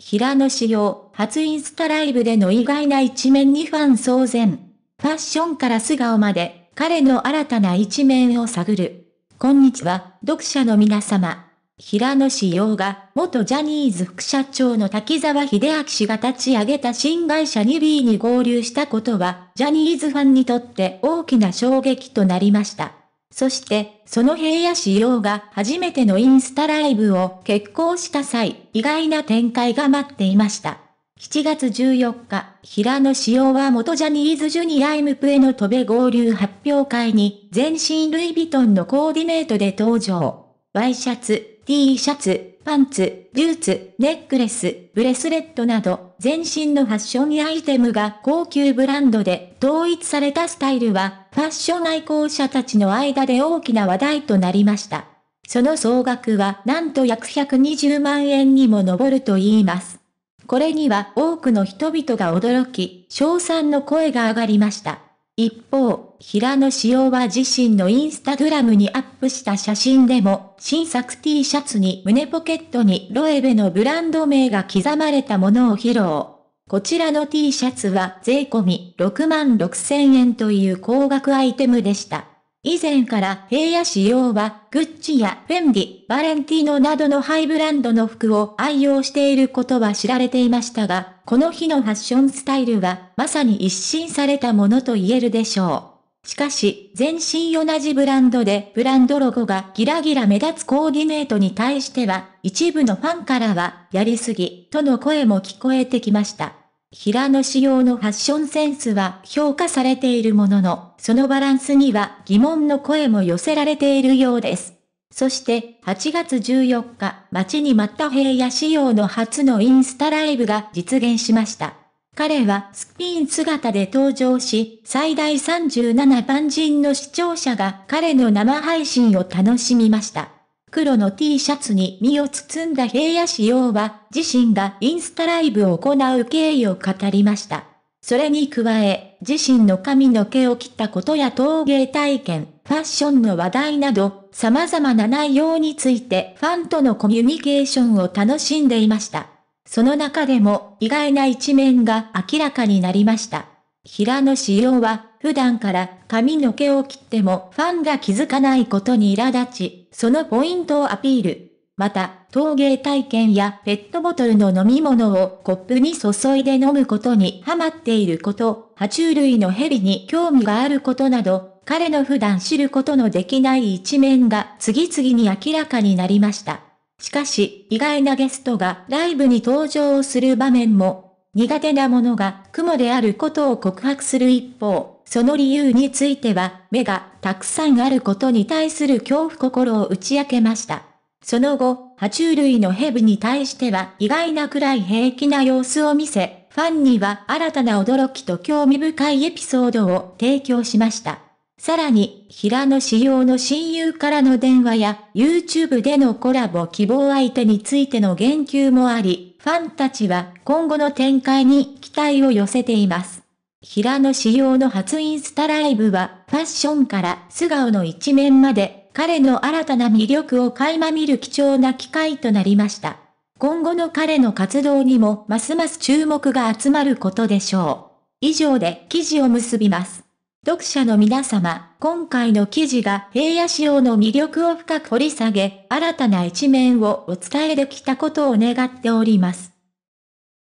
平野紫耀、初インスタライブでの意外な一面にファン騒然。ファッションから素顔まで、彼の新たな一面を探る。こんにちは、読者の皆様。平野紫耀が、元ジャニーズ副社長の滝沢秀明氏が立ち上げた新会社 2B に合流したことは、ジャニーズファンにとって大きな衝撃となりました。そして、その平野紫耀が初めてのインスタライブを決行した際、意外な展開が待っていました。7月14日、平野紫耀は元ジャニーズジュニア M プへの飛べ合流発表会に、全身ルイ・ヴィトンのコーディネートで登場。ワイシャツ、T シャツ、パンツ、ブーツ、ネックレス、ブレスレットなど、全身のファッションアイテムが高級ブランドで統一されたスタイルは、ファッション愛好者たちの間で大きな話題となりました。その総額はなんと約120万円にも上ると言います。これには多くの人々が驚き、称賛の声が上がりました。一方、平野紫耀は自身のインスタグラムにアップした写真でも、新作 T シャツに胸ポケットにロエベのブランド名が刻まれたものを披露。こちらの T シャツは税込み6万6千円という高額アイテムでした。以前から平野仕様は、グッチやフェンディ、バレンティーノなどのハイブランドの服を愛用していることは知られていましたが、この日のファッションスタイルは、まさに一新されたものと言えるでしょう。しかし、全身同じブランドで、ブランドロゴがギラギラ目立つコーディネートに対しては、一部のファンからは、やりすぎ、との声も聞こえてきました。平野仕様のファッションセンスは評価されているものの、そのバランスには疑問の声も寄せられているようです。そして、8月14日、待ちに待った平野仕様の初のインスタライブが実現しました。彼はスピン姿で登場し、最大37万人の視聴者が彼の生配信を楽しみました。黒の T シャツに身を包んだ平野紫耀は、自身がインスタライブを行う経緯を語りました。それに加え、自身の髪の毛を切ったことや陶芸体験、ファッションの話題など、様々な内容についてファンとのコミュニケーションを楽しんでいました。その中でも意外な一面が明らかになりました。平野紫耀は普段から髪の毛を切ってもファンが気づかないことに苛立ち、そのポイントをアピール。また、陶芸体験やペットボトルの飲み物をコップに注いで飲むことにハマっていること、爬虫類の蛇に興味があることなど、彼の普段知ることのできない一面が次々に明らかになりました。しかし、意外なゲストがライブに登場する場面も、苦手なものが雲であることを告白する一方、その理由については、目がたくさんあることに対する恐怖心を打ち明けました。その後、爬虫類のヘビに対しては意外なくらい平気な様子を見せ、ファンには新たな驚きと興味深いエピソードを提供しました。さらに、平野紫耀の親友からの電話や、YouTube でのコラボ希望相手についての言及もあり、ファンたちは今後の展開に期待を寄せています。平野紫耀の初インスタライブは、ファッションから素顔の一面まで、彼の新たな魅力を垣間見る貴重な機会となりました。今後の彼の活動にもますます注目が集まることでしょう。以上で記事を結びます。読者の皆様、今回の記事が平野紫耀の魅力を深く掘り下げ、新たな一面をお伝えできたことを願っております。